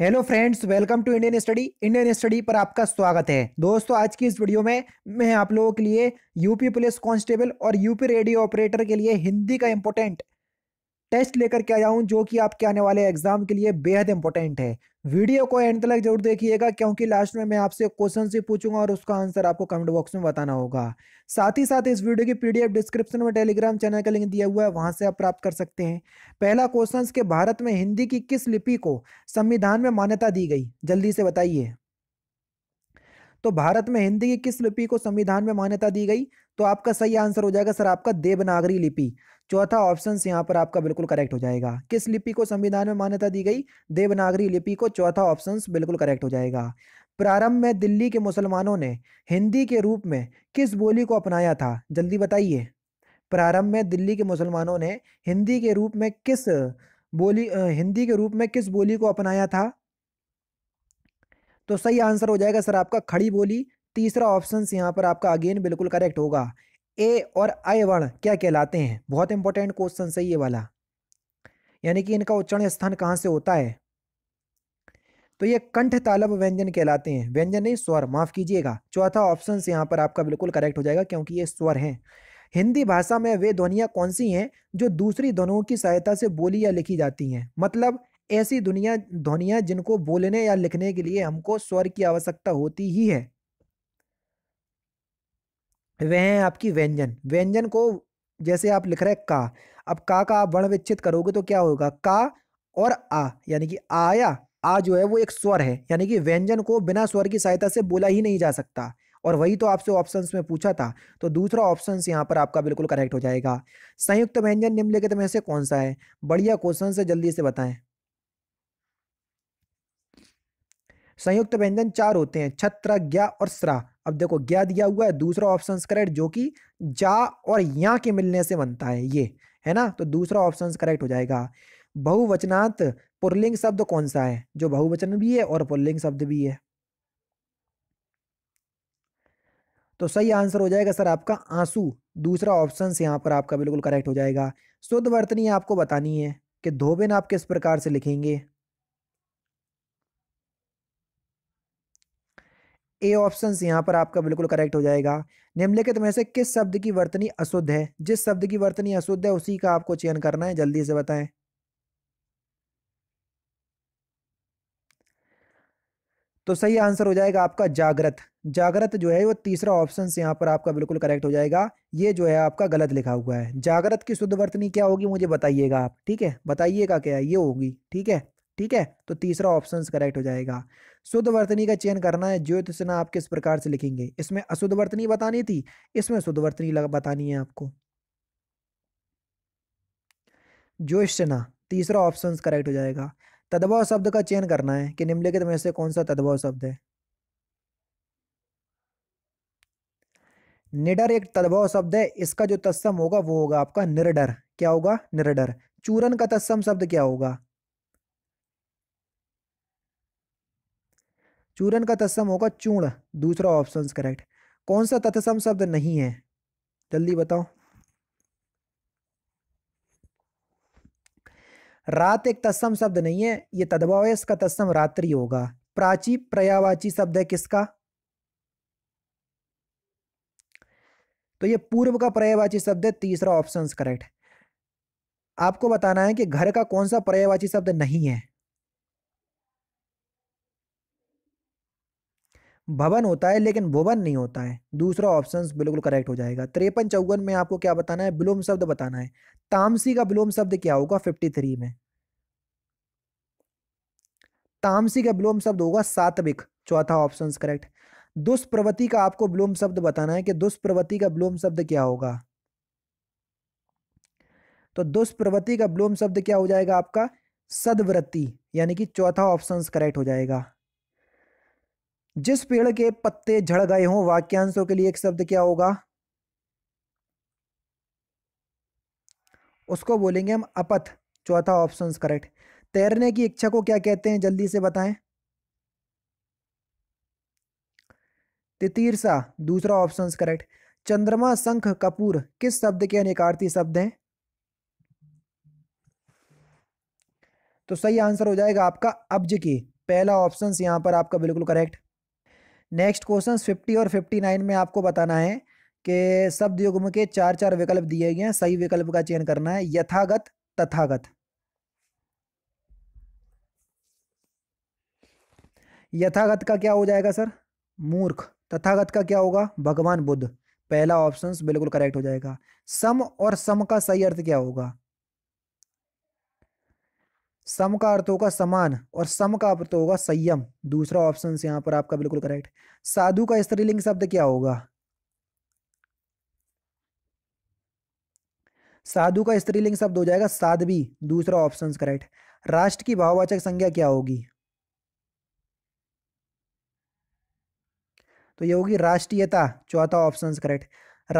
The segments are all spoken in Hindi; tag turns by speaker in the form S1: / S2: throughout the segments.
S1: hello friends welcome to Indian study Indian study पर आपका स्वागत है दोस्तों आज की इस वीडियो में मैं आप लोगों के लिए यूपी पुलिस कांस्टेबल और यूपी रेडियो ऑपरेटर के लिए हिंदी का इंपॉर्टेंट टेस्ट लेकर के आया हूँ जो कि आपके आने वाले एग्जाम के लिए बेहद इंपॉर्टेंट है वीडियो को एंड तक जरूर देखिएगा क्योंकि लास्ट में मैं आपसे क्वेश्चन से पूछूंगा और उसका आंसर आपको कमेंट बॉक्स में बताना होगा साथ ही साथ इस वीडियो की पीडीएफ डिस्क्रिप्शन में टेलीग्राम चैनल का लिंक दिया हुआ है वहां से आप प्राप्त कर सकते हैं पहला क्वेश्चन के भारत में हिंदी की किस लिपि को संविधान में मान्यता दी गई जल्दी से बताइए तो भारत में हिंदी की किस लिपि को संविधान में मान्यता दी गई तो आपका सही आंसर हो जाएगा सर आपका देवनागरी लिपि चौथा ऑप्शन यहाँ पर आपका बिल्कुल करेक्ट हो जाएगा किस लिपि को संविधान में मान्यता दी गई देवनागरी लिपि को चौथा ऑप्शन बिल्कुल करेक्ट हो जाएगा प्रारंभ में दिल्ली के मुसलमानों ने हिंदी के रूप में किस बोली को अपनाया था जल्दी बताइए प्रारंभ में दिल्ली के मुसलमानों ने हिंदी के रूप में किस बोली हिंदी के रूप में किस बोली को अपनाया था तो सही आंसर हो जाएगा सर आपका खड़ी बोली तीसरा ऑप्शन यहाँ पर आपका अगेन बिल्कुल करेक्ट होगा ए और अय वर्ण क्या कहलाते हैं बहुत इंपॉर्टेंट क्वेश्चन है ये वाला यानी कि इनका उच्चारण स्थान कहाँ से होता है तो ये कंठ तालब व्यंजन कहलाते हैं व्यंजन नहीं स्वर माफ कीजिएगा चौथा ऑप्शन यहाँ पर आपका बिल्कुल करेक्ट हो जाएगा क्योंकि ये स्वर हैं हिंदी भाषा में वे ध्वनियाँ कौन सी हैं जो दूसरी ध्वनियों की सहायता से बोली या लिखी जाती हैं मतलब ऐसी दुनिया ध्वनियाँ जिनको बोलने या लिखने के लिए हमको स्वर की आवश्यकता होती ही है वह है आपकी व्यंजन व्यंजन को जैसे आप लिख रहे हैं का अब का का आप वर्ण विच्छेद करोगे तो क्या होगा का और आ यानी कि आया आ जो है वो एक स्वर है यानी कि व्यंजन को बिना स्वर की सहायता से बोला ही नहीं जा सकता और वही तो आपसे ऑप्शंस में पूछा था तो दूसरा ऑप्शन यहाँ पर आपका बिल्कुल करेक्ट हो जाएगा संयुक्त व्यंजन निम्नलिखित में से कौन सा है बढ़िया क्वेश्चन से जल्दी से बताएं संयुक्त व्यंजन चार होते हैं छत्र ज्ञा और श्रा अब देखो ज्ञा दिया हुआ है दूसरा ऑप्शन करेक्ट जो कि जा और या के मिलने से बनता है ये है ना तो दूसरा ऑप्शन करेक्ट हो जाएगा बहुवचनात् पुरलिंग शब्द कौन सा है जो बहुवचन भी है और पुरलिंग शब्द भी है तो सही आंसर हो जाएगा सर आपका आंसू दूसरा ऑप्शन यहाँ पर आपका बिल्कुल करेक्ट हो जाएगा शुद्ध वर्तनी आपको बतानी है कि धोबिन आप किस प्रकार से लिखेंगे ए ऑप्शन यहाँ पर आपका बिल्कुल करेक्ट हो जाएगा निम्नलिखित में से किस शब्द की वर्तनी अशुद्ध है जिस शब्द की वर्तनी अशुद्ध है उसी का आपको चयन करना है जल्दी से बताएं तो सही आंसर हो जाएगा आपका जागृत जागृत जो है वो तीसरा ऑप्शन यहाँ पर आपका बिल्कुल करेक्ट हो जाएगा ये जो है आपका गलत लिखा हुआ है जागृत की शुद्ध वर्तनी क्या होगी मुझे बताइएगा आप ठीक है बताइएगा क्या ये होगी ठीक है ठीक है तो तीसरा ऑप्शन करेक्ट हो जाएगा शुद्ध वर्तनी का चयन करना है ज्योतिषना आप किस प्रकार से लिखेंगे इसमें अशुद्ध वर्तनी बतानी थी इसमें शुद्ध वर्तनी बतानी है आपको ज्योतिषना तीसरा ऑप्शन करेक्ट हो जाएगा तद्भव शब्द का चयन करना है कि निम्नलिखित में से कौन सा तद्भव शब्द है निडर एक तद्भव शब्द है इसका जो तत्सम होगा वो होगा आपका निर्डर क्या होगा निर्डर चूरन का तत्सम शब्द क्या होगा चूरन का तत्सम होगा चूर्ण दूसरा ऑप्शन करेक्ट कौन सा तत्सम शब्द नहीं है जल्दी बताओ रात एक तत्सम शब्द नहीं है ये है का तत्सम रात्रि होगा प्राची प्रयावाची शब्द है किसका तो ये पूर्व का पर्यावाची शब्द है तीसरा ऑप्शन करेक्ट आपको बताना है कि घर का कौन सा पर्यावाची शब्द नहीं है भवन होता है लेकिन भुवन नहीं होता है दूसरा ऑप्शन बिल्कुल करेक्ट हो जाएगा त्रेपन चौवन में आपको क्या बताना है विलोम शब्द बताना है तामसी का विलोम शब्द क्या होगा फिफ्टी थ्री में तामसी का विलोम शब्द होगा सात्विक चौथा ऑप्शन करेक्ट दुष्प्रवृत्ति का आपको विलोम शब्द बताना है कि दुष्प्रवृत्ति का विलोम शब्द क्या होगा तो दुष्प्रवृत्ति का विलोम शब्द क्या हो जाएगा आपका सदवृत्ति यानी कि चौथा ऑप्शन करेक्ट हो जाएगा जिस पेड़ के पत्ते झड़ गए हों वाक्यांशों के लिए एक शब्द क्या होगा उसको बोलेंगे हम अपथ चौथा ऑप्शन करेक्ट तैरने की इच्छा को क्या कहते हैं जल्दी से बताएं तितीरसा दूसरा ऑप्शन करेक्ट चंद्रमा शंख कपूर किस शब्द के अनेकार्थी शब्द हैं तो सही आंसर हो जाएगा आपका अब्ज की पहला ऑप्शन यहां पर आपका बिल्कुल करेक्ट नेक्स्ट क्वेश्चन 50 और 59 में आपको बताना है कि शब्द युग्म के चार चार विकल्प दिए गए हैं सही विकल्प का चयन करना है यथागत तथागत यथागत का क्या हो जाएगा सर मूर्ख तथागत का क्या होगा भगवान बुद्ध पहला ऑप्शन बिल्कुल करेक्ट हो जाएगा सम और सम का सही अर्थ क्या होगा सम का अर्थ होगा समान और सम का अर्थ होगा संयम दूसरा ऑप्शन यहां पर आपका बिल्कुल करेक्ट साधु का स्त्रीलिंग शब्द क्या होगा साधु का स्त्रीलिंग शब्द हो जाएगा साधवी दूसरा ऑप्शन करेक्ट राष्ट्र की भाववाचक संज्ञा क्या होगी तो ये होगी राष्ट्रीयता चौथा ऑप्शन करेक्ट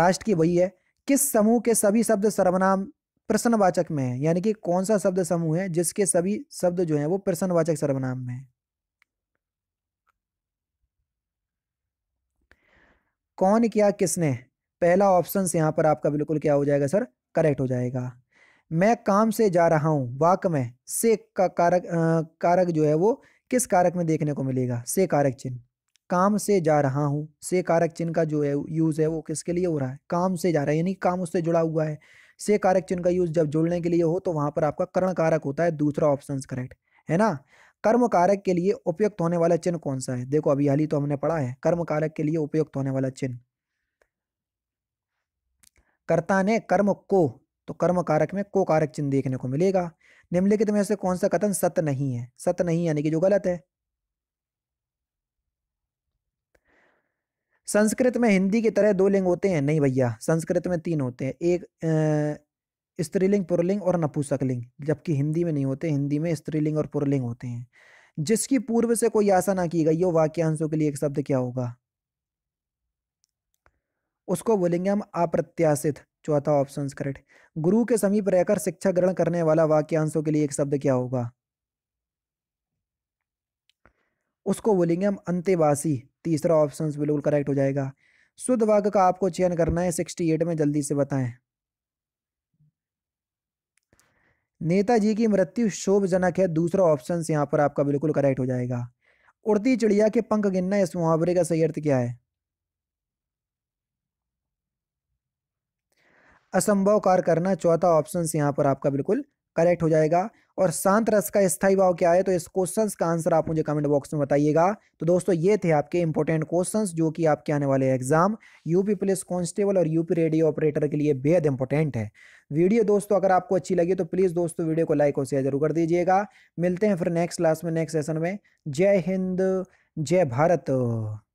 S1: राष्ट्र की वही है किस समूह के सभी शब्द सर्वनाम प्रश्नवाचक में है यानी कि कौन सा शब्द समूह है जिसके सभी शब्द जो है वो प्रश्नवाचक सर्वनाम में है कौन क्या किसने पहला ऑप्शन से यहां पर आपका बिल्कुल क्या हो जाएगा सर करेक्ट हो जाएगा मैं काम से जा रहा हूं वाक में से का कारक आ, कारक जो है वो किस कारक में देखने को मिलेगा से कारक चिन्ह काम से जा रहा हूं से कारक चिन्ह का जो है यूज़ है वो किसके लिए हो रहा है काम से जा रहा है यानी काम उससे जुड़ा हुआ है से कारक चिन्ह का यूज जब जोड़ने के लिए हो तो वहां पर आपका करण कारक होता है दूसरा ऑप्शन करेक्ट है ना कर्म कारक के लिए उपयुक्त होने वाला चिन्ह कौन सा है देखो अभी हाल ही तो हमने पढ़ा है कर्म कारक के लिए उपयुक्त होने वाला चिन्ह कर्ता ने कर्म को तो कर्म कारक में को कारक चिन्ह देखने को मिलेगा निम्नलिखित में से कौन सा कथन सत्य नहीं है सत्य नहीं यानी कि जो गलत है संस्कृत में हिंदी की तरह दो लिंग होते हैं नहीं भैया संस्कृत में तीन होते हैं एक स्त्रीलिंग पुरलिंग और नपुसक लिंग जबकि हिंदी में नहीं होते हिंदी में स्त्रीलिंग और पुरलिंग होते हैं जिसकी पूर्व से कोई आशा ना की गई हो वाक्यांशों के लिए एक शब्द क्या होगा उसको बोलेंगे हम अप्रत्याशित चौथा ऑप्शन करेक्ट गुरु के समीप रहकर शिक्षा ग्रहण करने वाला वाक्यांशों के लिए एक शब्द क्या होगा उसको बोलेंगे हम अंत्यवासी तीसरा ऑप्शन बिल्कुल करेक्ट हो जाएगा शुद्ध वाक्य का आपको चयन करना है सिक्सटी एट में जल्दी से बताएं नेताजी की मृत्यु शोभजनक है दूसरा ऑप्शन यहाँ पर आपका बिल्कुल करेक्ट हो जाएगा उड़ती चिड़िया के पंख गिनना इस मुहावरे का सही अर्थ क्या है असंभव कार्य करना चौथा ऑप्शन यहाँ पर आपका बिल्कुल करेक्ट हो जाएगा और शांत रस का स्थायी भाव क्या है तो इस क्वेश्चन का आंसर आप मुझे कमेंट बॉक्स में बताइएगा तो दोस्तों ये थे आपके इंपॉर्टेंट क्वेश्चन जो कि आपके आने वाले एग्जाम यूपी पुलिस कांस्टेबल और यूपी रेडियो ऑपरेटर के लिए बेहद इंपॉर्टेंट है वीडियो दोस्तों अगर आपको अच्छी लगी तो प्लीज़ दोस्तों वीडियो को लाइक और शेयर जरूर कर दीजिएगा मिलते हैं फिर नेक्स्ट क्लास में नेक्स्ट सेशन में जय हिंद जय भारत